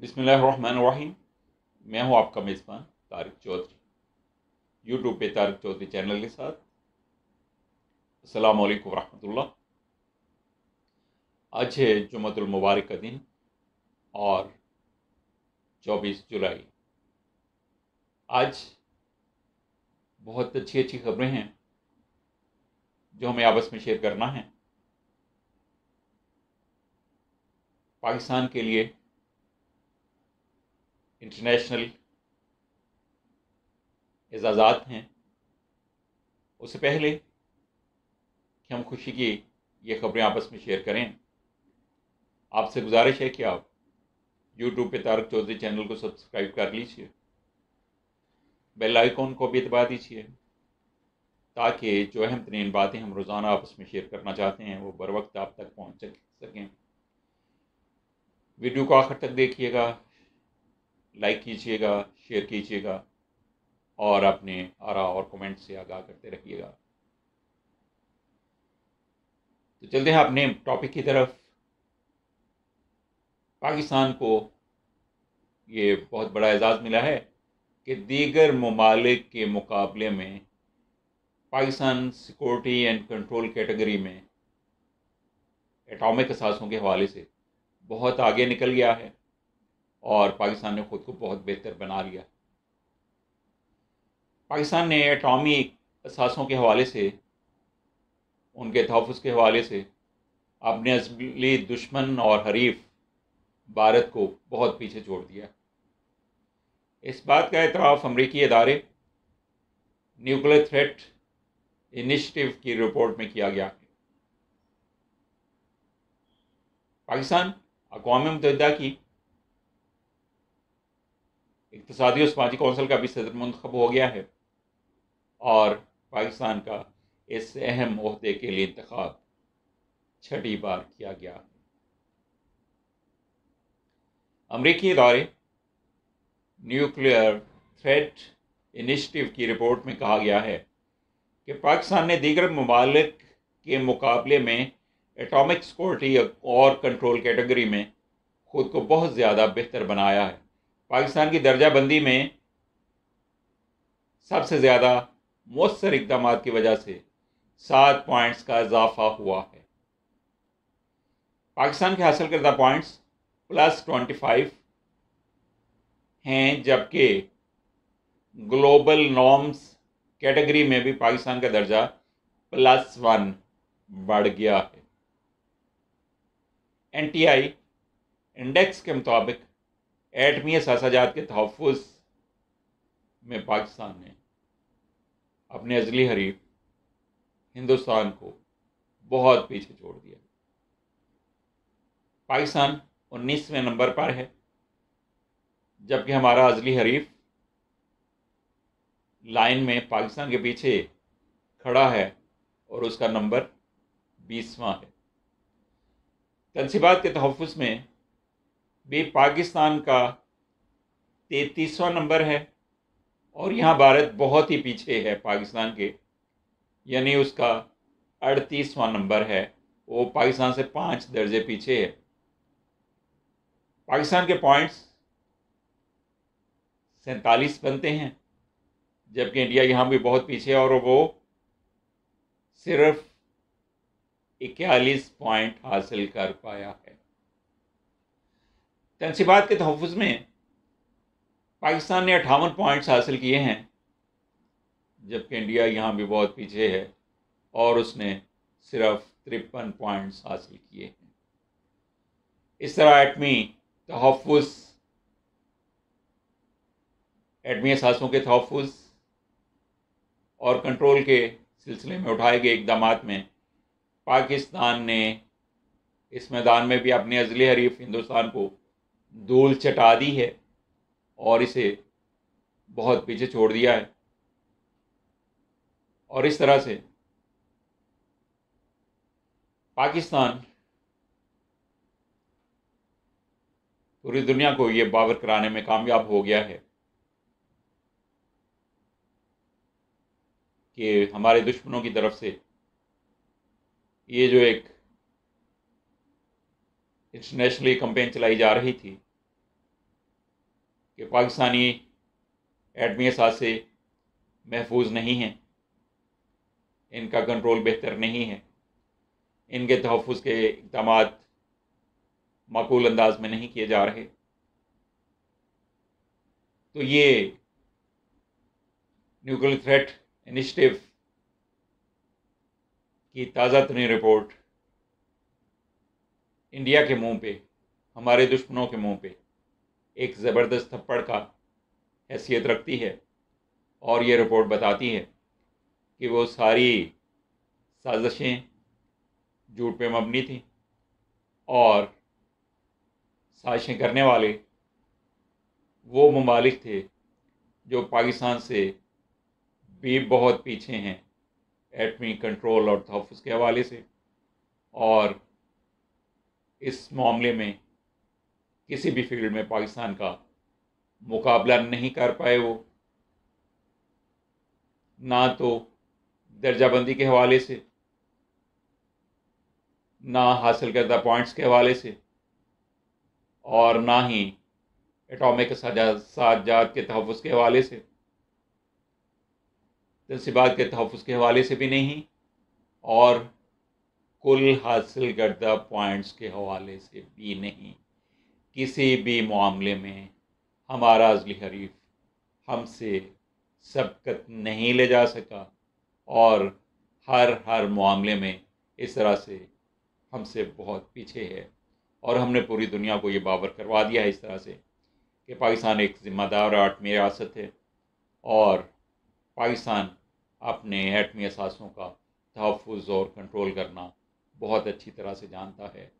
बिस्मिल्लाहिर्रहमानिर्रहीम मैं हूं आपका मेज़बान तारिक चौधरी यूट्यूब पे तारिक चौधरी चैनल के साथ असलकम वरहमतुल्लाह आज है जुमतुल मुबारक का दिन और 24 जुलाई आज बहुत अच्छी अच्छी खबरें हैं जो हमें आपस में शेयर करना है पाकिस्तान के लिए इंटरनेशनल एजाज़ात हैं उससे पहले कि हम खुशी की ये खबरें आपस में शेयर करें आपसे गुजारिश है कि आप यूट्यूब पे तारक चौधरी चैनल को सब्सक्राइब कर लीजिए बेल आइकॉन को भी दबा दीजिए ताकि जो अहम तरीन बातें हम रोज़ाना आपस में शेयर करना चाहते हैं वो बर वक्त आप तक पहुँच सकें वीडियो को आखिर तक देखिएगा लाइक कीजिएगा शेयर कीजिएगा और अपने आरा और कमेंट से आगाह करते रहिएगा तो चलते हैं अपने टॉपिक की तरफ पाकिस्तान को ये बहुत बड़ा एजाज़ मिला है कि दीगर ममालिक के मुकाबले में Pakistan security and control category में एटॉमिक असासों के हवाले से बहुत आगे निकल गया है और पाकिस्तान ने ख़ुद को बहुत बेहतर बना लिया पाकिस्तान ने एटॉमी असासों के हवाले से उनके तहफ़ के हवाले से अपने असली दुश्मन और हरीफ भारत को बहुत पीछे छोड़ दिया इस बात का एतराफ़ अमरीकी अदारे न्यूक्लियर थ्रेट इनिशिएटिव की रिपोर्ट में किया गया पाकिस्तान अकवा मुतहदा की इकतदी और समाजी कौंसल का भी सदर मंतखब हो गया है और पाकिस्तान का इस अहम अहदे के लिए इंतखब छठी बार किया गया है अमरीकी इदारे न्यूक्लियर थ्रेट इनिशटिव की रिपोर्ट में कहा गया है कि पाकिस्तान ने दीगर ममालिक के मुकाबले में एटॉमिक सिक्योरिटी और कंट्रोल कैटेगरी में ख़ुद को बहुत ज़्यादा बेहतर बनाया है पाकिस्तान की दर्जाबंदी में सबसे ज़्यादा मौसर इकदाम की वजह से सात पॉइंट्स का इजाफा हुआ है पाकिस्तान के हासिल करदा पॉइंट्स प्लस ट्वेंटी फाइव हैं जबकि ग्लोबल नॉर्म्स कैटेगरी में भी पाकिस्तान का दर्जा प्लस वन बढ़ गया है एनटीआई इंडेक्स के मुताबिक एटमी सासाजात के तहफ़ में पाकिस्तान ने अपने अजली हरीफ हिंदुस्तान को बहुत पीछे छोड़ दिया पाकिस्तान उन्नीसवें नंबर पर है जबकि हमारा अजली हरीफ लाइन में पाकिस्तान के पीछे खड़ा है और उसका नंबर बीसवा है तनसीबात के तहफ़ में वे पाकिस्तान का तैतीसवा नंबर है और यहाँ भारत बहुत ही पीछे है पाकिस्तान के यानी उसका अड़तीसवा नंबर है वो पाकिस्तान से पाँच दर्जे पीछे है पाकिस्तान के पॉइंट्स सैंतालीस बनते हैं जबकि इंडिया यहाँ भी बहुत पीछे है और वो सिर्फ इक्यालीस पॉइंट हासिल कर पाया है तनसीबात के तहफ़ में पाकिस्तान ने अट्ठावन पॉइंट्स हासिल किए हैं जबकि इंडिया यहाँ भी बहुत पीछे है और उसने सिर्फ तिरपन पॉइंट्स हासिल किए हैं इस तरह एटमी तहफ़ एटमी असासों के तहफ़ और कंट्रोल के सिलसिले में उठाए गए इकदाम में पाकिस्तान ने इस मैदान में भी अपने अजल हरीफ हिंदुस्तान को धूल चटा दी है और इसे बहुत पीछे छोड़ दिया है और इस तरह से पाकिस्तान पूरी दुनिया को ये बावर कराने में कामयाब हो गया है कि हमारे दुश्मनों की तरफ से ये जो एक इंटरनेशनली कंपेन चलाई जा रही थी कि पाकिस्तानी एटमी से महफूज नहीं हैं इनका कंट्रोल बेहतर नहीं है इनके तहफ़ के इकदाम मकूल अंदाज में नहीं किए जा रहे तो ये न्यूक्लियर थ्रेट इनिशिएटिव की ताज़ा तरीन रिपोर्ट इंडिया के मुंह पे हमारे दुश्मनों के मुंह पे एक ज़बरदस्त थप्पड़ का हैसियत रखती है और ये रिपोर्ट बताती है कि वो सारी साजिशें झूठ पे मबनी थी और साजिशें करने वाले वो ममालिक थे जो पाकिस्तान से भी बहुत पीछे हैं एटमी कंट्रोल और तहफ़ के हवाले से और इस मामले में किसी भी फील्ड में पाकिस्तान का मुकाबला नहीं कर पाए वो ना तो दर्जाबंदी के हवाले से ना हासिल करदा पॉइंट्स के हवाले से और ना ही एटॉमिक साजात के तहफ़ के हवाले से तनसीबात के तहफ़ के हवाले से भी नहीं और कुल हासिल करदा पॉइंट्स के हवाले से भी नहीं किसी भी मामले में हमारा अजली हरीफ हमसे सबकत नहीं ले जा सका और हर हर मामले में इस तरह से हमसे बहुत पीछे है और हमने पूरी दुनिया को ये बावर करवा दिया है इस तरह से कि पाकिस्तान एक ज़िम्मेदार आठवीं रियासत है और पाकिस्तान अपने एटमी असासों का तहफ़ और कंट्रोल करना बहुत अच्छी तरह से जानता है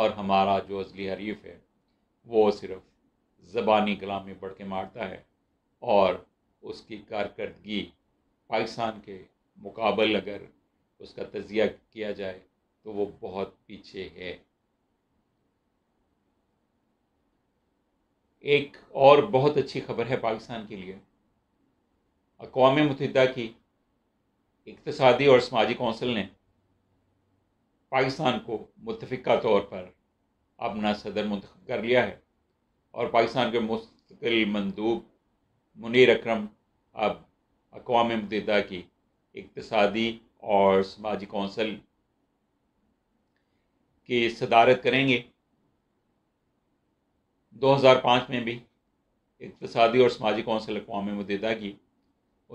और हमारा जो अजली हरीफ है वो सिर्फ ज़बानी कलाम में बढ़ के मारता है और उसकी कारकर्दगी पाकिस्तान के मुकाबल अगर उसका तजिया किया जाए तो वो बहुत पीछे है एक और बहुत अच्छी खबर है पाकिस्तान के लिए अकवा मतदा की इकतसादी और समाजी कौंसिल ने पाकिस्तान को मुतफ़ा तौर पर अपना सदर मंतख कर लिया है और पाकिस्तान के मुस्तकिल मंदूब मुनर अक्रम अब अकवा मतदा की इकतदी और समाजी कौंसल की सदारत करेंगे 2005 में भी इकतदी और समाजी कौंसल अकवा मतदा की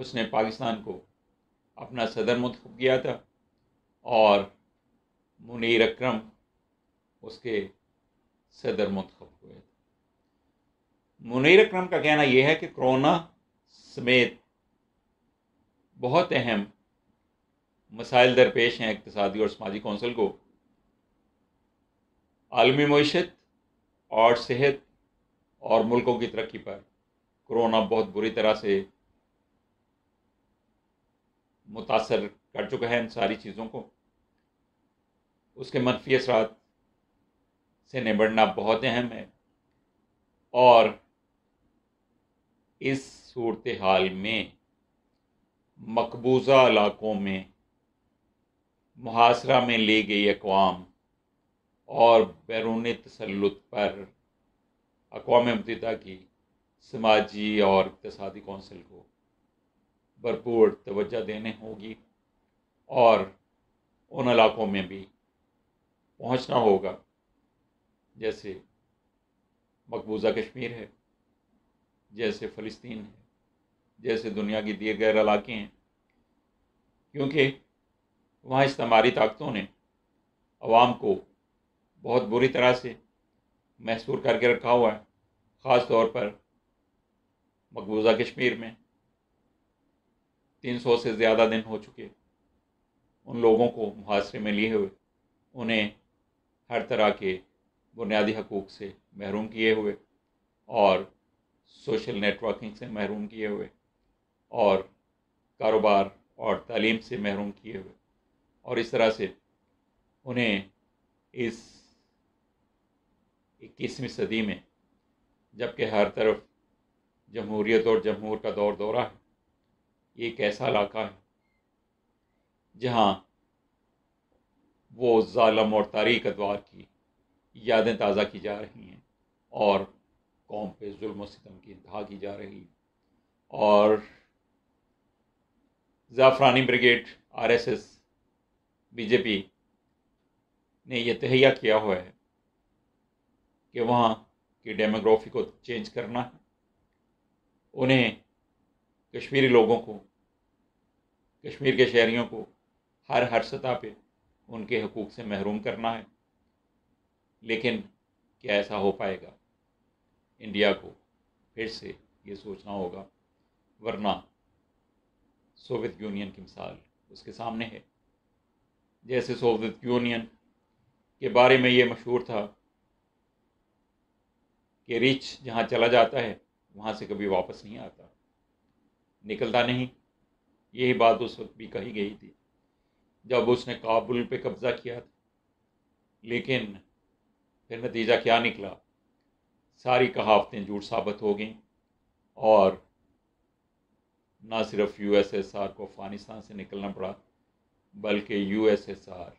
उसने पाकिस्तान को अपना सदर मंतख किया था और मुनीर अक्रम उसके सदर मुंतब हुए थे मुनीर अक्रम का कहना यह है कि कोरोना समेत बहुत अहम मसाइल दरपेश हैं इकतदी और समाजी कौंसिल को आलमी मीशत और सेहत और मुल्कों की तरक्की पर कोरोना बहुत बुरी तरह से मुतासर कर चुका है इन सारी चीज़ों को उसके मनफी असरा से निबड़ना बहुत अहम है और इस सूरत हाल में मकबूजा इलाकों में मुहासरा में ली गई अकवाम और बैरून तसलुत पर अकवाम मतदा की समाजी और इकतदी कौंसिल को भरपूर तोज्जा देने होगी और उन इलाकों में भी पहुंचना होगा जैसे मकबूजा कश्मीर है जैसे फ़लस्तीन है जैसे दुनिया की दिए गैर इलाके हैं क्योंकि वहाँ इस्तेमारी ताकतों ने आवाम को बहुत बुरी तरह से महसूर करके रखा हुआ है ख़ास तौर पर मकबूजा कश्मीर में तीन सौ से ज़्यादा दिन हो चुके उन लोगों को मुहासरे में लिए हुए उन्हें हर तरह के बुनियादी हकूक़ से महरूम किए हुए और सोशल नेटवर्किंग से महरूम किए हुए और कारोबार और तालीम से महरूम किए हुए और इस तरह से उन्हें इस इक्कीसवीं सदी में जबकि हर तरफ जमहूरीत और जमहूर का दौर दौरा है ये एक ऐसा इलाका है जहाँ वो ालम और तारीख अदवार की यादें ताज़ा की जा रही हैं और कौम पे जुल्म सितम की इंतहा की जा रही और ज़ाफ़रानी ब्रिगेड आरएसएस बीजेपी ने यह तहैया किया हुआ है कि वहाँ की डेमोग्राफी को चेंज करना है उन्हें कश्मीरी लोगों को कश्मीर के शहरीों को हर हर सतह पर उनके हकूक़ से महरूम करना है लेकिन क्या ऐसा हो पाएगा इंडिया को फिर से ये सोचना होगा वरना सोवियत यूनियन की मिसाल उसके सामने है जैसे सोवियत यूनियन के बारे में ये मशहूर था कि रिच जहाँ चला जाता है वहाँ से कभी वापस नहीं आता निकलता नहीं यही बात उस वक्त भी कही गई थी जब उसने काबुल पे कब्ज़ा किया था लेकिन फिर नतीजा क्या निकला सारी कहावतें झूठ साबित हो गई और ना सिर्फ यूएसएसआर को अफ़गानिस्तान से निकलना पड़ा बल्कि यूएसएसआर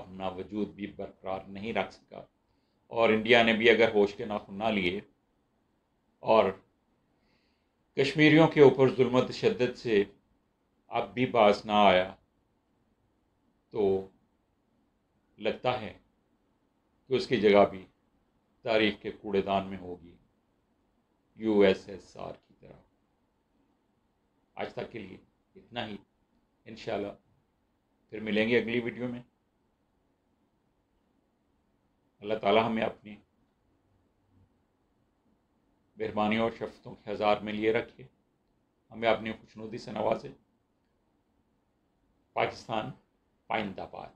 अपना वजूद भी बरकरार नहीं रख सका और इंडिया ने भी अगर होश के नाखून ना लिए और कश्मीरियों के ऊपर जुल्म तशद से अब भी बाज ना आया तो लगता है कि उसकी जगह भी तारीख के कूड़ेदान में होगी यू एस एस आर की तरह आज तक के लिए इतना ही इन फिर मिलेंगे अगली वीडियो में अल्लाह ताला हमें अपनी मेहरबानियों और शफतों के हज़ार में लिए रखे हमें अपनी खुशनुदी से नवाजे पाकिस्तान Wein dabei